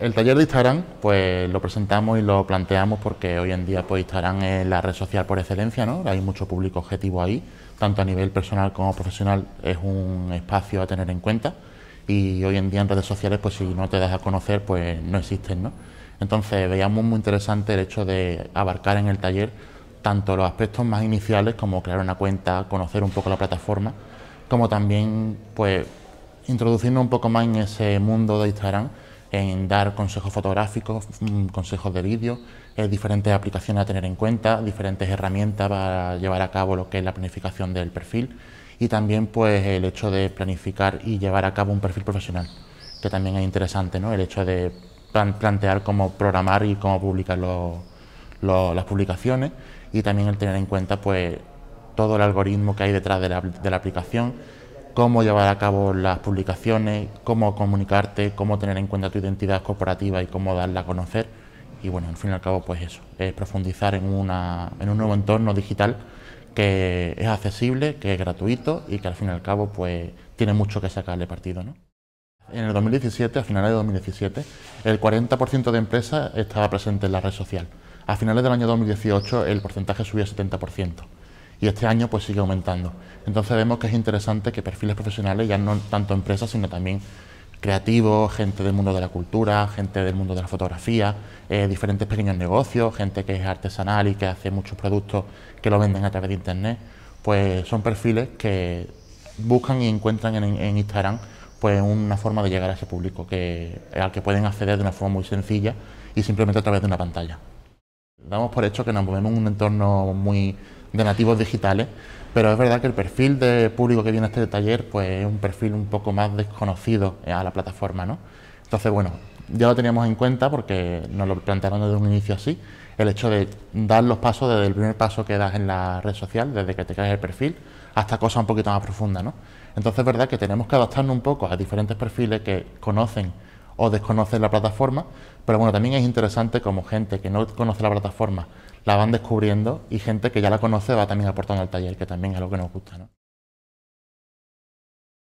El taller de Instagram, pues lo presentamos y lo planteamos porque hoy en día pues, Instagram es la red social por excelencia, ¿no? Hay mucho público objetivo ahí, tanto a nivel personal como profesional es un espacio a tener en cuenta y hoy en día en redes sociales, pues si no te das a conocer, pues no existen, Entonces veíamos muy interesante el hecho de abarcar en el taller tanto los aspectos más iniciales como crear una cuenta, conocer un poco la plataforma, como también pues introducirnos un poco más en ese mundo de Instagram en dar consejos fotográficos, mm, consejos de vídeo, eh, diferentes aplicaciones a tener en cuenta, diferentes herramientas para llevar a cabo lo que es la planificación del perfil y también pues el hecho de planificar y llevar a cabo un perfil profesional, que también es interesante, ¿no? El hecho de plantear cómo programar y cómo publicar las publicaciones y también el tener en cuenta pues todo el algoritmo que hay detrás de la aplicación cómo llevar a cabo las publicaciones, cómo comunicarte, cómo tener en cuenta tu identidad corporativa y cómo darla a conocer. Y bueno, al fin y al cabo, pues eso, es profundizar en, una, en un nuevo entorno digital que es accesible, que es gratuito y que al fin y al cabo pues tiene mucho que sacarle partido. ¿no? En el 2017, a finales de 2017, el 40% de empresas estaba presente en la red social. A finales del año 2018 el porcentaje subió al 70% y este año pues sigue aumentando. Entonces vemos que es interesante que perfiles profesionales, ya no tanto empresas, sino también creativos, gente del mundo de la cultura, gente del mundo de la fotografía, eh, diferentes pequeños negocios, gente que es artesanal y que hace muchos productos que lo venden a través de Internet, pues son perfiles que buscan y encuentran en, Instagram pues una forma de llegar a ese público que, al que pueden acceder de una forma muy sencilla y simplemente a través de una pantalla. Damos por hecho que nos movemos en un entorno muy de nativos digitales, pero es verdad que el perfil de público que viene a este taller pues, es un perfil un poco más desconocido eh, a la plataforma. ¿no? Entonces, bueno, ya lo teníamos en cuenta porque nos lo plantearon desde un inicio así, el hecho de dar los pasos desde el primer paso que das en la red social, desde que te caes el perfil, hasta cosas un poquito más profundas. Entonces, es verdad que tenemos que adaptarnos un poco a diferentes perfiles que conocen o desconocen la plataforma, pero bueno, también es interesante como gente que no conoce la plataforma la van descubriendo y gente que ya la conoce va también aportando al taller, que también es lo que nos gusta. ¿no?